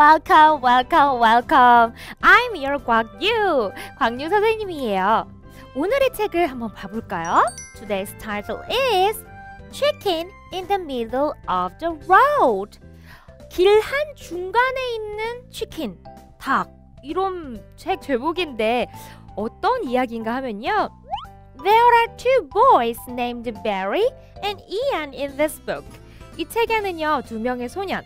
Welcome, welcome, welcome. I'm your 광유광유 선생님이에요. 오늘의 책을 한번 봐볼까요? Today's title is Chicken in the Middle of the Road. 길 한 중간에 있는 치킨, 닭. 이런 책 제목인데 어떤 이야기인가 하면요. There are two boys named Barry and Ian in this book. 이 책에는요, 두 명의 소년,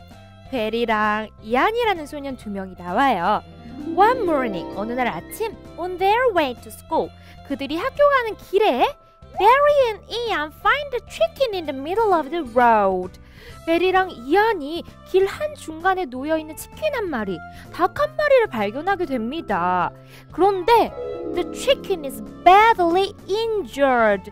베리랑 이안이라는 소년 두 명이 나와요. One morning, 어느 날 아침, on their way to school, 그들이 학교 가는 길에 Barry and Ian find a chicken in the middle of the road. 베리랑 이안이 길 한 중간에 놓여 있는 치킨 한 마리, 닭 한 마리를 발견하게 됩니다. 그런데 the chicken is badly injured.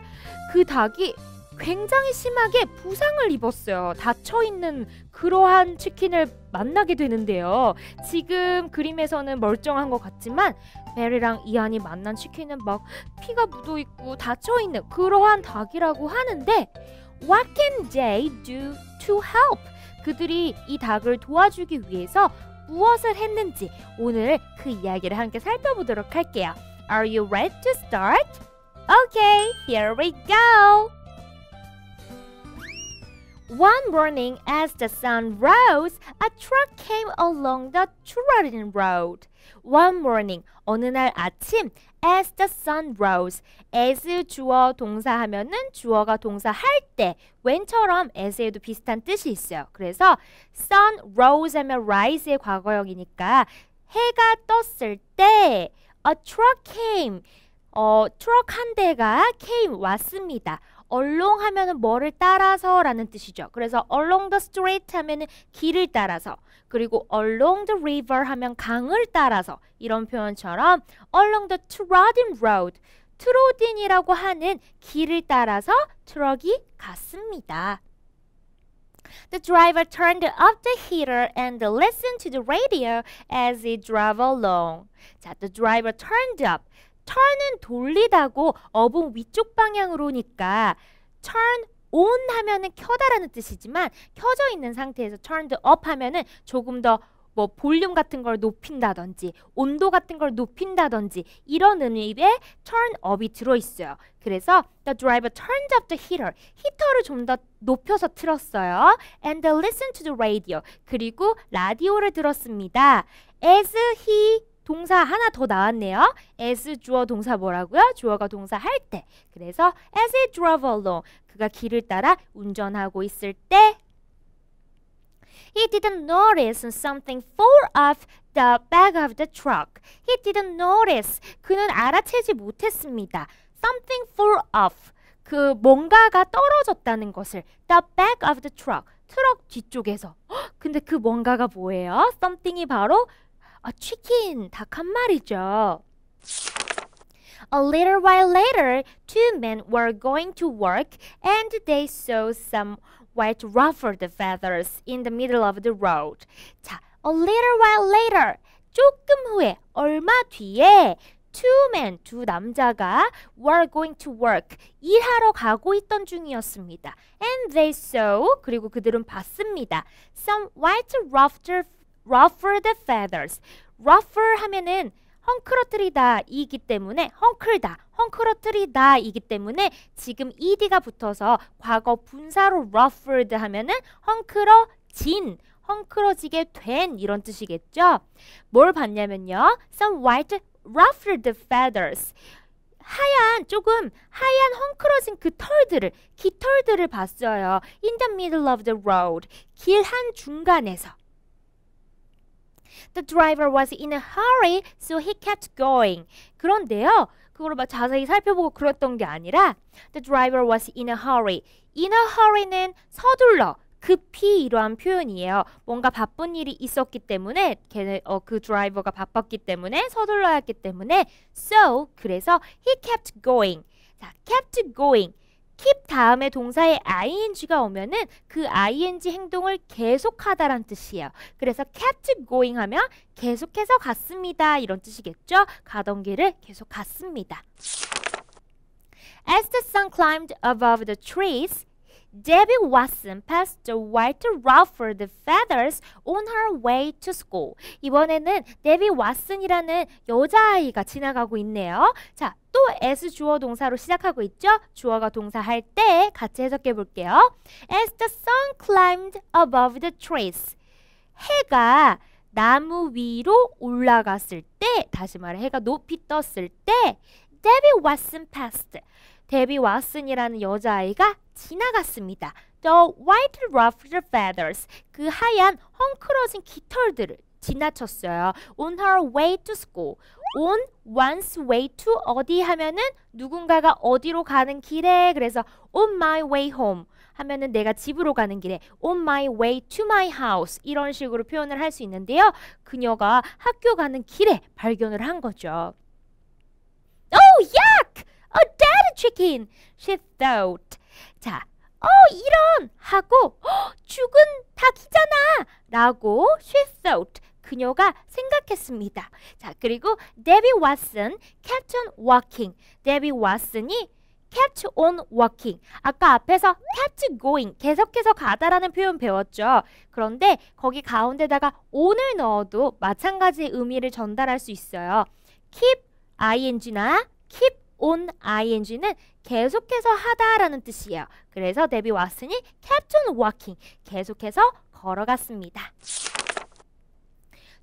그 닭이 굉장히 심하게 부상을 입었어요. 다쳐 있는 그러한 치킨을 만나게 되는데요. 지금 그림에서는 멀쩡한 것 같지만 메리랑 이안이 만난 치킨은 막 피가 묻어있고 다쳐있는 그러한 닭이라고 하는데 What can they do to help? 그들이 이 닭을 도와주기 위해서 무엇을 했는지 오늘 그 이야기를 함께 살펴보도록 할게요. Are you ready to start? Okay, here we go! One morning, as the sun rose, a truck came along the t r o r a r i n Road. One morning, 어느 날 아침, as the sun rose, as 주어 동사하면은 주어가 동사할 때, when처럼 as에도 비슷한 뜻이 있어요. 그래서 sun rose 하면 rise의 과거형이니까 해가 떴을 때 a truck came, 어, 트럭 한 대가 came 왔습니다. 얼롱 하면은 뭐를 따라서라는 뜻이죠. 그래서 along the street 하면은 길을 따라서 그리고 along the river 하면 강을 따라서 이런 표현처럼 along the trodden road 트로딘이라고 하는 길을 따라서 트럭이 갔습니다. The driver turned up the heater and listened to the radio as it drove along. 자, the driver turned up. turn은 돌리다고 어봉 위쪽 방향으로니까 turn on 하면은 켜다라는 뜻이지만 켜져 있는 상태에서 turned up 하면은 조금 더 뭐 볼륨 같은 걸 높인다든지 온도 같은 걸 높인다든지 이런 의미의 turn up이 들어있어요. 그래서 the driver turned up the heater, 히터를 좀 더 높여서 틀었어요. and l i s t e n e to the radio, 그리고 라디오를 들었습니다. as he 동사 하나 더 나왔네요. as 주어 동사 뭐라고요? 주어가 동사 할 때. 그래서 as he drove along. 그가 길을 따라 운전하고 있을 때 He didn't notice something fall off the back of the truck. He didn't notice. 그는 알아채지 못했습니다. Something fall off. 그 뭔가가 떨어졌다는 것을 the back of the truck. 트럭 뒤쪽에서. 근데 그 뭔가가 뭐예요? Something이 바로 A chicken, 닭한 마리죠. A little while later, two men were going to work and they saw some white ruffled feathers in the middle of the road. 자, a little while later, 조금 후에, 얼마 뒤에 two men, 두 남자가 were going to work, 일하러 가고 있던 중이었습니다. And they saw, 그리고 그들은 봤습니다. Some white ruffled ruffle the feathers. ruffle 하면은 헝클어뜨리다 이기 때문에 헝클다, 헝클어뜨리다 이기 때문에 지금 ed가 붙어서 과거 분사로 r u f f e d 하면은 헝클어진, 헝클어지게 된 이런 뜻이겠죠. 뭘 봤냐면요. Some white ruffled feathers. 하얀 조금 하얀 헝클어진 그 털들을 깃털들을 봤어요. In the middle of the road. 길 한 중간에서. The driver was in a hurry, so he kept going. 그런데요. 그걸 막 자세히 살펴보고 그랬던 게 아니라 The driver was in a hurry. In a hurry는 서둘러, 급히 이러한 표현이에요. 뭔가 바쁜 일이 있었기 때문에 걔네, 어, 그 드라이버가 바빴기 때문에 서둘러야 했기 때문에 so 그래서 he kept going. 자, kept going. keep 다음에 동사에 ing가 오면은 그 ing 행동을 계속하다란 뜻이에요. 그래서 kept going 하면 계속해서 갔습니다. 이런 뜻이겠죠? 가던 길을 계속 갔습니다. As the sun climbed above the trees, Debbie Watson passed the white ruffled feathers on her way to school. 이번에는 데비 왓슨이라는 여자아이가 지나가고 있네요. 자, 또 s 주어 동사로 시작하고 있죠? 주어가 동사할 때 같이 해석해 볼게요. As the sun climbed above the trees. 해가 나무 위로 올라갔을 때 다시 말해 해가 높이 떴을 때 데비 왓슨 passed 데비 왓슨이라는 여자아이가 지나갔습니다. The white ruffled feathers, 그 하얀 헝클어진 깃털들을 지나쳤어요. On her way to school, on one's way to 어디 하면은 누군가가 어디로 가는 길에 그래서 on my way home 하면은 내가 집으로 가는 길에 on my way to my house 이런 식으로 표현을 할 수 있는데요. 그녀가 학교 가는 길에 발견을 한 거죠. chicken. She thought. 자, 어 이런 하고 어, 죽은 닭이잖아 라고 she thought 그녀가 생각했습니다. 자 그리고 데비 왓슨 kept on walking 데비 왓슨이 kept on walking 아까 앞에서 kept going 계속해서 가다라는 표현 배웠죠. 그런데 거기 가운데다가 on을 넣어도 마찬가지의 의미를 전달할 수 있어요. keep ing나 keep on ing는 계속해서 하다라는 뜻이에요. 그래서 데뷔 왓슨이 kept on walking, 계속해서 걸어갔습니다.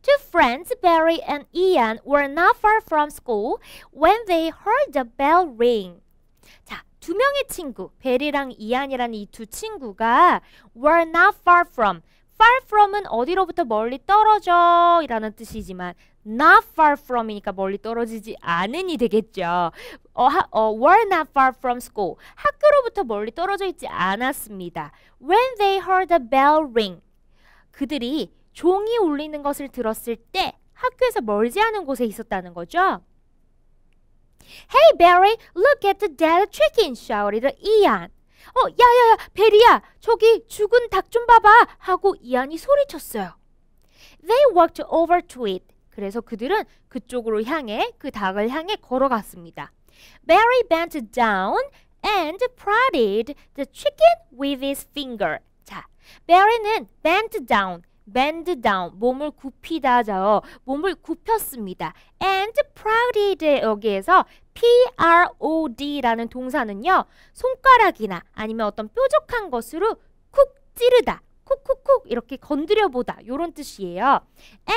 Two friends, Barry and Ian, were not far from school when they heard the bell ring. 자, 두 명의 친구, 베리랑 이안이라는 이 두 친구가 were not far from, far from은 어디로부터 멀리 떨어져 이라는 뜻이지만 not far from이니까 멀리 떨어지지 않으니 되겠죠. 어, 하, 어, were not far from school. 학교로부터 멀리 떨어져 있지 않았습니다. When they heard the bell ring. 그들이 종이 울리는 것을 들었을 때 학교에서 멀지 않은 곳에 있었다는 거죠. Hey Barry, look at the dead chicken, shouted Ian. 어, 야야야, 베리야, 저기 죽은 닭 좀 봐봐 하고 이안이 소리쳤어요. They walked over to it. 그래서 그들은 그쪽으로 향해 그 닭을 향해 걸어갔습니다. Barry bent down and prodded the chicken with his finger. 자, Barry는 bent down, bend down, 몸을 굽히다죠. 몸을 굽혔습니다. and prodded 여기에서 PROD라는 동사는요. 손가락이나 아니면 어떤 뾰족한 것으로 쿡 찌르다, 쿡쿡쿡 이렇게 건드려 보다 요런 뜻이에요.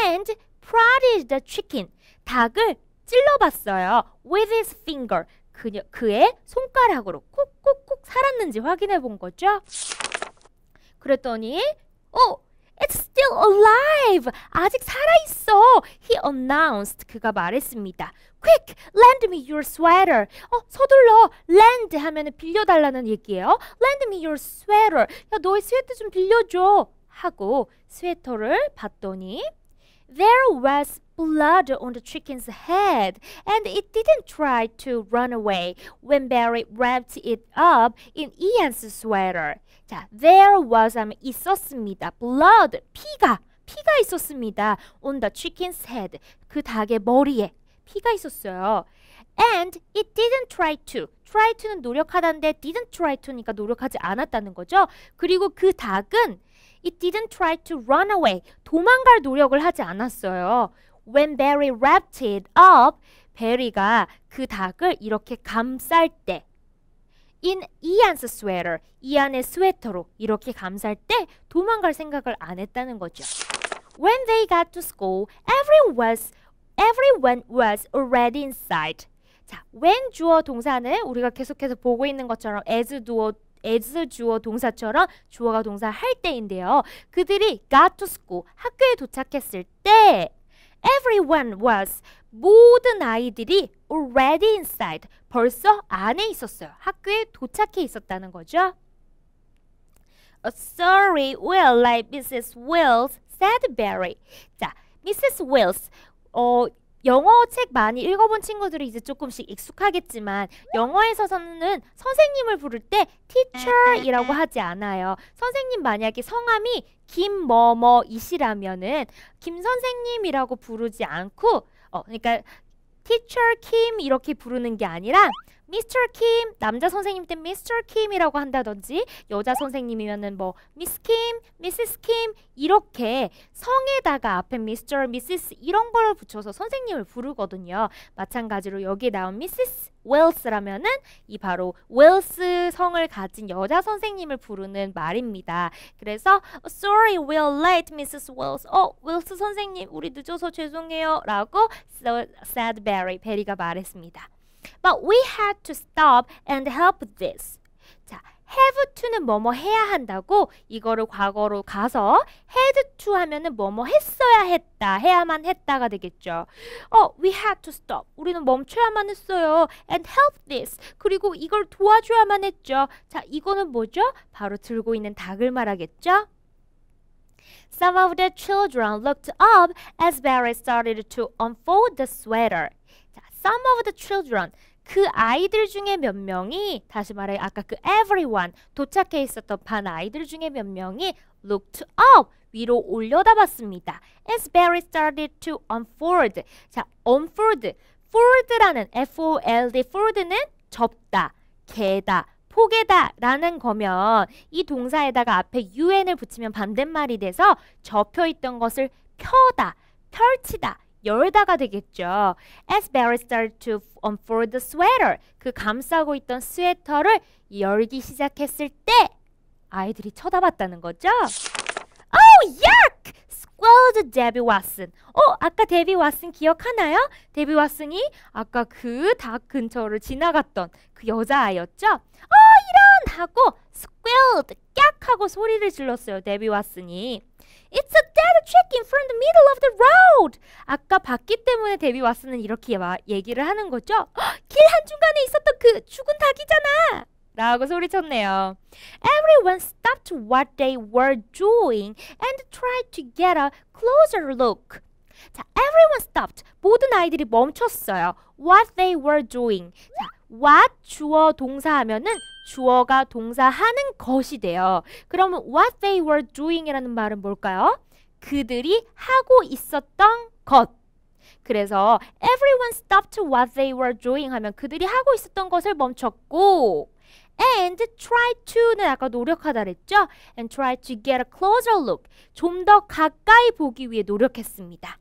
and prodded the chicken. 닭을 찔러봤어요. with his finger. 그녀, 그의 손가락으로 콕콕콕 살았는지 확인해 본 거죠. 그랬더니 오! It's still alive! 아직 살아있어! He announced. 그가 말했습니다. Quick! Lend me your sweater. 어, 서둘러. Lend 하면 빌려달라는 얘기예요. Lend me your sweater. 야, 너의 스웨터 좀 빌려줘. 하고 스웨터를 봤더니 There was blood on the chicken's head, and it didn't try to run away when Barry wrapped it up in Ian's sweater. 자, there was 하면 있었습니다. blood, 피가, 피가 있었습니다. on the chicken's head, 그 닭의 머리에 피가 있었어요. And it didn't try to. try to는 노력하다인데 didn't try to니까 노력하지 않았다는 거죠. 그리고 그 닭은 It didn't try to run away. 도망갈 노력을 하지 않았어요. When Barry wrapped it up, 베리가 그 닭을 이렇게 감쌀 때 in 이안스 스웨터, 이안의 스웨터로 이렇게 감쌀 때 도망갈 생각을 안 했다는 거죠. When they got to school, everyone was, everyone was already inside. 자, when 주어 동사는 우리가 계속해서 보고 있는 것처럼 as 주어 as 주어 동사처럼 주어가 동사 할 때인데요. 그들이 got to school 학교에 도착했을 때 everyone was 모든 아이들이 already inside 벌써 안에 있었어요. 학교에 도착해 있었다는 거죠. sorry, well, like Mrs. Wills said, Barry. 자, Mrs. Wills, 어, 영어 책 많이 읽어본 친구들이 이제 조금씩 익숙하겠지만 영어에서는 선생님을 부를 때 teacher이라고 음, 음, 음. 하지 않아요. 선생님 만약에 성함이 김뭐뭐이시라면은 김 선생님이라고 부르지 않고 어 그러니까 teacher Kim 이렇게 부르는 게 아니라 미스터 킴 남자 선생님 때 미스터 킴이라고 한다든지 여자 선생님이면은 뭐 미스 킴, 미시스 킴 이렇게 성에다가 앞에 미스터, 미시스 이런 걸 붙여서 선생님을 부르거든요. 마찬가지로 여기 나온 미시스 웰스라면은 이 바로 웰스 성을 가진 여자 선생님을 부르는 말입니다. 그래서 어, sorry we're late Mrs. Wells. 어, 웰스 선생님 우리 늦어서 죄송해요라고 said Barry 베리가 말했습니다. But we had to stop and help this. 자, have to는 뭐뭐 해야 한다고 이거를 과거로 가서 had to 하면은 뭐뭐 했어야 했다 해야만 했다가 되겠죠. 어, we had to stop. 우리는 멈춰야만 했어요. and help this. 그리고 이걸 도와줘야만 했죠. 자, 이거는 뭐죠? 바로 들고 있는 닭을 말하겠죠. Some of the children looked up as Barry started to unfold the sweater. some of the children 그 아이들 중에 몇 명이 다시 말해 아까 그 everyone 도착해 있었던 반 아이들 중에 몇 명이 looked up 위로 올려다봤습니다. As Barry started to unfold 자 unfold fold라는 F-O-L-D fold는 접다, 개다, 포개다 라는 거면 이 동사에다가 앞에 un을 붙이면 반대말이 돼서 접혀있던 것을 펴다, 펼치다 열다가 되겠죠. As Barry started to unfold the sweater, 그 감싸고 있던 스웨터를 열기 시작했을 때 아이들이 쳐다봤다는 거죠. Oh, yuck! squalled Debbie Watson. 어, 아까 데비 왓슨 기억하나요? 데비 왓슨이 아까 그 닭 근처를 지나갔던 그 여자아이였죠? 어, 이런! 하고 s q u a l e d 깍! 하고 소리를 질렀어요, 데비 왓슨이. It's a check in from the middle of the road. 아까 봤기 때문에 데비 왓슨은 이렇게 얘기를 하는 거죠. 길 한중간에 있었던 그 죽은 닭이잖아. 라고 소리쳤네요. Everyone stopped what they were doing and tried to get a closer look. 자, everyone stopped. 모든 아이들이 멈췄어요. What they were doing. 자, what 주어 동사하면은 주어가 동사하는 것이 돼요. 그러면 what they were doing이라는 말은 뭘까요? 그들이 하고 있었던 것. 그래서 everyone stopped what they were doing 하면 그들이 하고 있었던 것을 멈췄고 and try to는 아까 노력하다 그랬죠? and try to get a closer look. 좀 더 가까이 보기 위해 노력했습니다.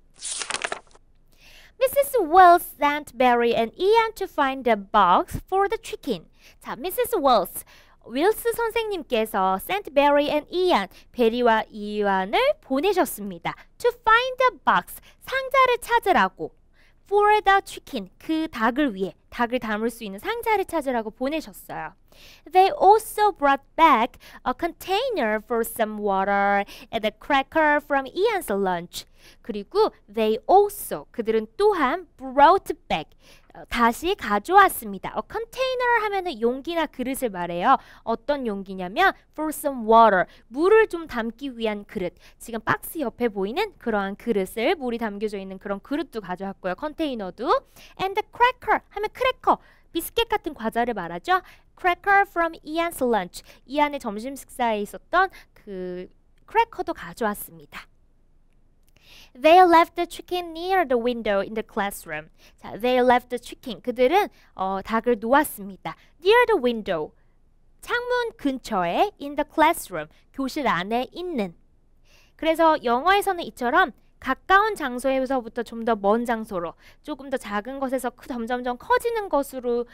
Mrs. Wells sent Barry and Ian to find a box for the chicken. 자, Mrs. Wells 윌스 선생님께서 sent Barry and Ian, 베리와 이완을 보내셨습니다. To find the box, 상자를 찾으라고. For the chicken, 그 닭을 위해, 닭을 담을 수 있는 상자를 찾으라고 보내셨어요. They also brought back a container for some water and a cracker from Ian's lunch. 그리고 they also, 그들은 또한 brought back, 어, 다시 가져왔습니다. 어, 컨테이너를 하면은 용기나 그릇을 말해요. 어떤 용기냐면 for some water, 물을 좀 담기 위한 그릇. 지금 박스 옆에 보이는 그러한 그릇을 물이 담겨져 있는 그런 그릇도 가져왔고요. 컨테이너도 and the cracker 하면 크래커 비스켓 같은 과자를 말하죠. cracker from Ian's lunch. 이안의 점심 식사에 있었던 그 크래커도 가져왔습니다. They left the chicken near the window in the classroom. 자, they left the chicken. 그들은 어, 닭을 놓았습니다. near the window. 창문 근처에 in the classroom. 교실 안에 있는. 그래서 영어에서는 이처럼 가까운 장소에서부터 좀 더 먼 장소로 조금 더 작은 것에서 점점점 커지는 것으로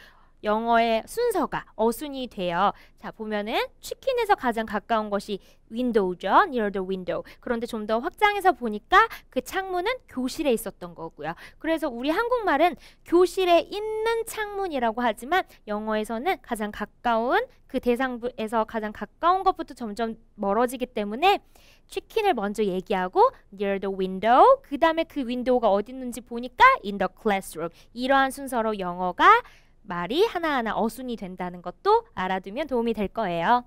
영어의 순서가 어순이 돼요. 자 보면은 치킨에서 가장 가까운 것이 윈도우죠 near the window. 그런데 좀 더 확장해서 보니까 그 창문은 교실에 있었던 거고요. 그래서 우리 한국말은 교실에 있는 창문이라고 하지만 영어에서는 가장 가까운 그 대상에서 가장 가까운 것부터 점점 멀어지기 때문에 치킨을 먼저 얘기하고 near the window 그 다음에 그 윈도우가 어디 있는지 보니까 in the classroom 이러한 순서로 영어가 말이 하나하나 어순이 된다는 것도 알아두면 도움이 될 거예요.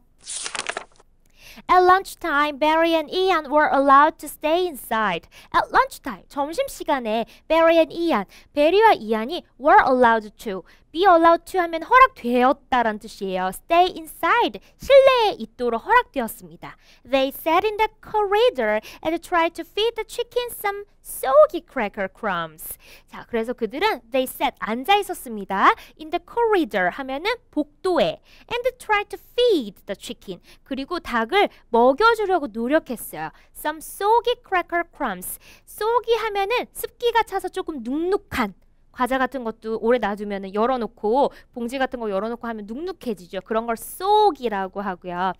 At lunchtime, Barry and Ian were allowed to stay inside. At lunchtime, 점심시간에 Barry and Ian, 베리와 이안이 were allowed to, be allowed to 하면 허락되었다라는 뜻이에요. stay inside 실내에 있도록 허락되었습니다. They sat in the corridor and tried to feed the chicken some soggy cracker crumbs. 자, 그래서 그들은 they sat 앉아 있었습니다. in the corridor 하면은 복도에 and tried to feed the chicken 그리고 닭을 먹여주려고 노력했어요. some soggy cracker crumbs. soggy 하면은 습기가 차서 조금 눅눅한 과자 같은 것도 오래 놔두면 열어놓고 봉지 같은 거 열어놓고 하면 눅눅해지죠. 그런 걸 쏙이라고 하고요.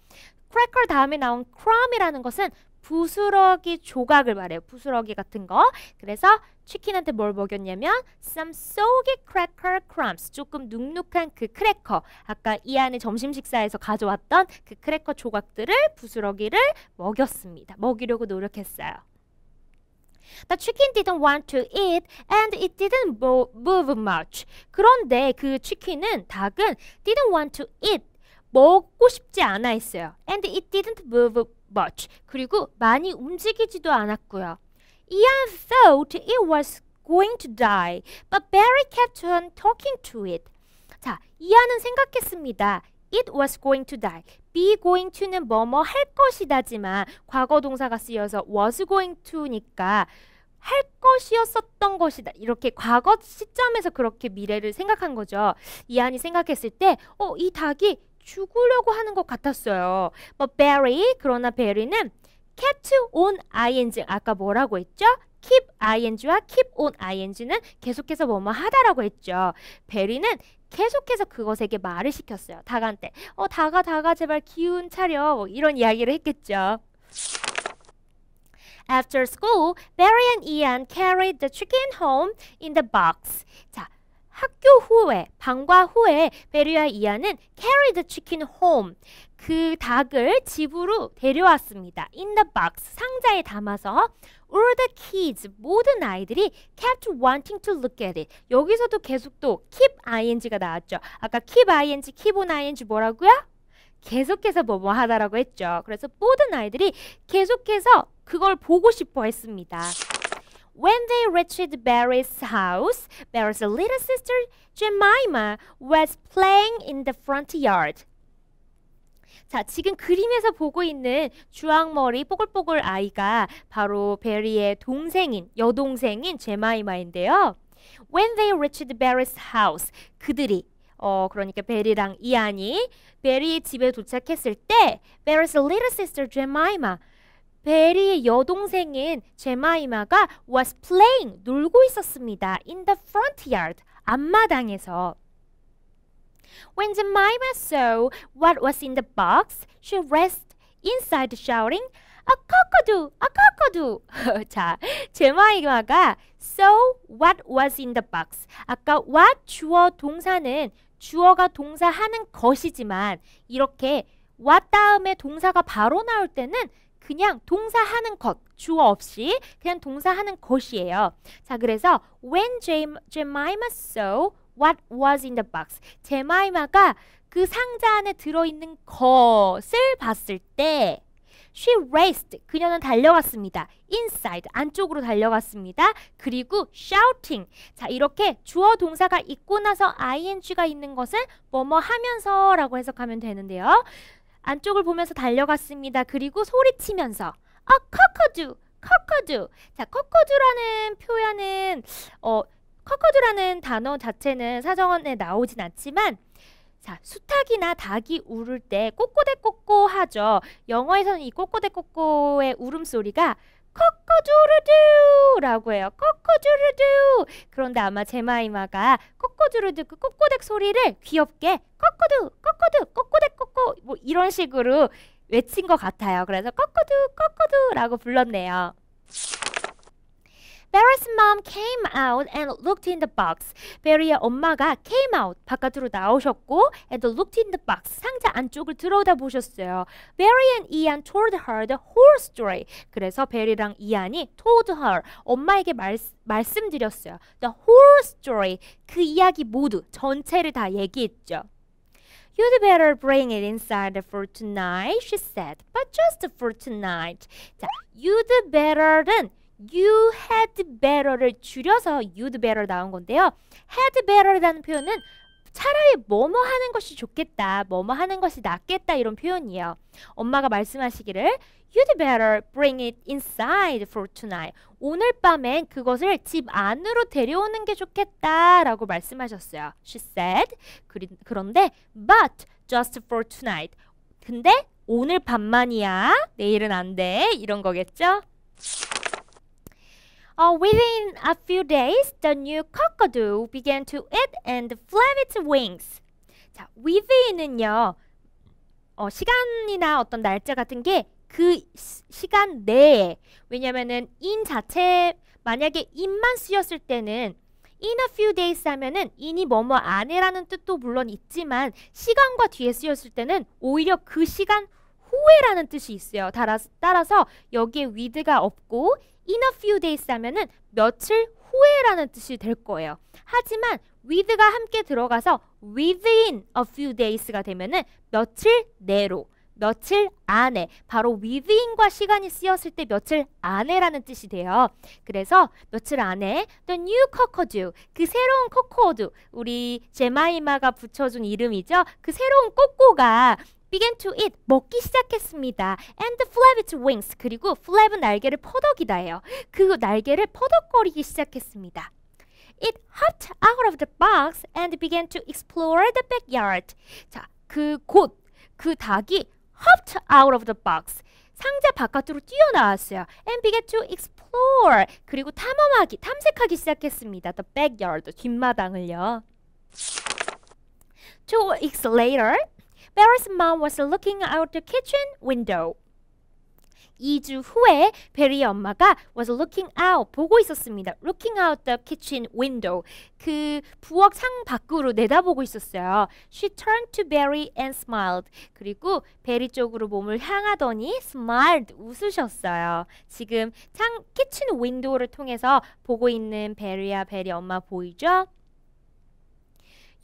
크래커 다음에 나온 크럼이라는 것은 부스러기 조각을 말해요. 부스러기 같은 거. 그래서 치킨한테 뭘 먹였냐면 some soggy cracker crumbs. 조금 눅눅한 그 크래커. 아까 이안에 점심 식사에서 가져왔던 그 크래커 조각들을 부스러기를 먹였습니다. 먹이려고 노력했어요. The chicken didn't want to eat and it didn't move much. 그런데 그 치킨은 닭은 didn't want to eat 먹고 싶지 않아 했어요. And it didn't move much. 그리고 많이 움직이지도 않았고요. Ian thought it was going to die, but Barry kept on talking to it. 자, 이안은 생각했습니다. it was going to die. be going to는 뭐뭐 할 것이다지만 과거 동사가 쓰여서 was going to니까 할 것이었었던 것이다. 이렇게 과거 시점에서 그렇게 미래를 생각한 거죠. 이안이 생각했을 때, 어, 이 닭이 죽으려고 하는 것 같았어요. b 뭐, Barry, 그러나 베리는 kept on ing, 아까 뭐라고 했죠? keep ing와 keep on ing는 계속해서 뭐뭐 하다라고 했죠. 베리는 계속해서 그것에게 말을 시켰어요. 닭한테. 어, 닭아, 닭아, 제발 기운 차려. 뭐 이런 이야기를 했겠죠. After school, Barry and Ian carried the chicken home in the box. 자, 학교 후에, 방과 후에 베리와 이안은 carried chicken home. 그 닭을 집으로 데려왔습니다. in the box, 상자에 담아서 All the kids, 모든 아이들이 kept wanting to look at it. 여기서도 계속 또 keep ing가 나왔죠. 아까 keep ing, keep on ing 뭐라고요? 계속해서 뭐뭐 하다라고 했죠. 그래서 모든 아이들이 계속해서 그걸 보고 싶어 했습니다. When they reached Barry's house, Barry's little sister Jemima was playing in the front yard. 자, 지금 그림에서 보고 있는 주황머리 뽀글뽀글 아이가 바로 베리의 동생인 여동생인 제마이마인데요. When they reached Barry's house, 그들이 어 그러니까 베리랑 이안이 베리의 집에 도착했을 때 Barry's little sister Jemima 베리의 여동생인 제마이마가 was playing 놀고 있었습니다. in the front yard 앞마당에서 When Jemima saw what was in the box, she rushed inside shouting, A cockadoo! A cockadoo! 자, 제마이마가 saw what was in the box. 아까 what 주어 동사는 주어가 동사하는 것이지만 이렇게 what 다음에 동사가 바로 나올 때는 그냥 동사하는 것, 주어 없이 그냥 동사하는 것이에요. 자, 그래서 when Jem, Jemima saw What was in the box? 제마이마가 그 상자 안에 들어있는 것을 봤을 때 She raced. 그녀는 달려갔습니다. Inside. 안쪽으로 달려갔습니다. 그리고 shouting. 자, 이렇게 주어 동사가 있고 나서 ing가 있는 것은 뭐뭐 하면서 라고 해석하면 되는데요. 안쪽을 보면서 달려갔습니다. 그리고 소리치면서 아, 커커두. 커커두. 자, 커커두라는 표현은 어 커커드라는 단어 자체는 사정원에 나오진 않지만 자, 수탉이나 닭이 울을 때 꼬꼬대꼬꼬 하죠. 영어에서는 이 꼬꼬대꼬꼬의 울음소리가 코코주르드라고 해요. 코코주르드. 그런데 아마 제마이마가 코코주르드 그 꼬꼬댁 소리를 귀엽게 코코두 코코두 꼬꼬댁꼬꼬뭐 이런 식으로 외친 것 같아요. 그래서 코코두 코코두라고 불렀네요. Barry's mom came out and looked in the box. Barry의 엄마가 came out 바깥으로 나오셨고 and looked in the box 상자 안쪽을 들어다 보셨어요. Barry and Ian told her the whole story. 그래서 베리랑 이안이 told her 엄마에게 말, 말씀드렸어요. The whole story 그 이야기 모두 전체를 다 얘기했죠. You'd better bring it inside for tonight, she said. But just for tonight. 자, you'd better는 you had better를 줄여서 you'd better 나온 건데요. had better라는 표현은 차라리 뭐뭐 하는 것이 좋겠다, 뭐뭐 하는 것이 낫겠다 이런 표현이에요. 엄마가 말씀하시기를 You'd better bring it inside for tonight. 오늘 밤엔 그것을 집 안으로 데려오는 게 좋겠다 라고 말씀하셨어요. She said. 그리, 그런데 but just for tonight. 근데 오늘 밤만이야. 내일은 안 돼. 이런 거겠죠? Uh, within a few days, the new cockadoo began to eat and flap its wings. 자, within은요, 어, 시간이나 어떤 날짜 같은 게 그 시간 내에 왜냐면은 in 자체 만약에 in만 쓰였을 때는 in a few days 하면은 in이 뭐뭐 안에라는 뜻도 물론 있지만 시간과 뒤에 쓰였을 때는 오히려 그 시간 후에라는 뜻이 있어요. 따라서, 따라서 여기에 with가 없고 in a few days 하면은 며칠 후에라는 뜻이 될 거예요. 하지만 with가 함께 들어가서 within a few days가 되면은 며칠 내로 며칠 안에 바로 within과 시간이 쓰였을 때 며칠 안에라는 뜻이 돼요. 그래서 며칠 안에 the new c o c k a 그 새로운 코코드 우리 제마이마가 붙여준 이름이죠. 그 새로운 꼬꼬가 began to eat 먹기 시작했습니다. and flap its wings 그리고 flap은 날개를 퍼덕이다예요. 그 날개를 퍼덕거리기 시작했습니다. It hopped out of the box and began to explore the backyard. 자, 그곳, 그 닭이 hopped out of the box. 상자 바깥으로 뛰어나왔어요. And began to explore. 그리고 탐험하기, 탐색하기 시작했습니다. The backyard, 뒷마당을요. Two weeks later, Bear's mom was looking out the kitchen window. 2주 후에 베리의 엄마가 was looking out 보고 있었습니다. looking out the kitchen window 그 부엌 창 밖으로 내다보고 있었어요. She turned to Barry and smiled. 그리고 베리 쪽으로 몸을 향하더니 smiled 웃으셨어요. 지금 창 키친 윈도우를 통해서 보고 있는 베리와 베리 엄마 보이죠?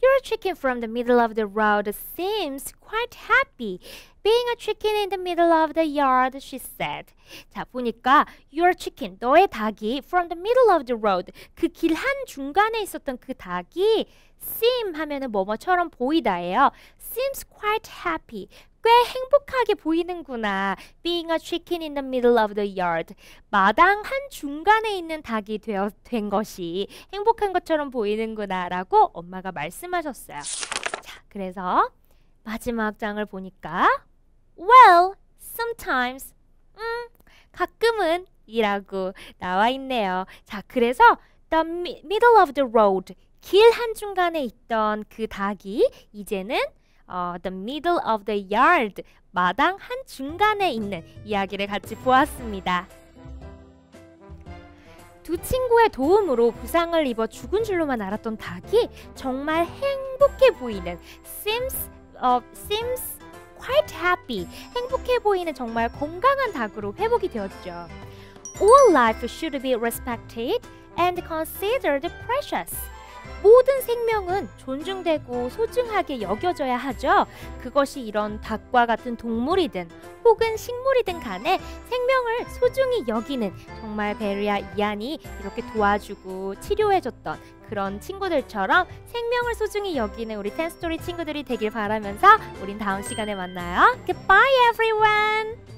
Your chicken from the middle of the road seems quite happy. Being a chicken in the middle of the yard, she said. 자, 보니까 your chicken, 너의 닭이 from the middle of the road, 그 길 한중간에 있었던 그 닭이 seem 하면은 뭐뭐처럼 보이다예요. seems quite happy. 꽤 행복하게 보이는구나. Being a chicken in the middle of the yard. 마당 한 중간에 있는 닭이 되어, 된 것이 행복한 것처럼 보이는구나. 라고 엄마가 말씀하셨어요. 자, 그래서 마지막 장을 보니까 Well, sometimes. 음, 가끔은 이라고 나와 있네요. 자, 그래서 the middle of the road. 길 한중간에 있던 그 닭이 이제는 어, The Middle of the Yard, 마당 한 중간에 있는 이야기를 같이 보았습니다. 두 친구의 도움으로 부상을 입어 죽은 줄로만 알았던 닭이 정말 행복해 보이는 Sims, 어, Sims quite happy, 행복해 보이는 정말 건강한 닭으로 회복이 되었죠. All life should be respected and considered precious. 모든 생명은 존중되고 소중하게 여겨져야 하죠. 그것이 이런 닭과 같은 동물이든 혹은 식물이든 간에 생명을 소중히 여기는 정말 베리아 이안이 이렇게 도와주고 치료해줬던 그런 친구들처럼 생명을 소중히 여기는 우리 텐스토리 친구들이 되길 바라면서 우린 다음 시간에 만나요. Goodbye everyone!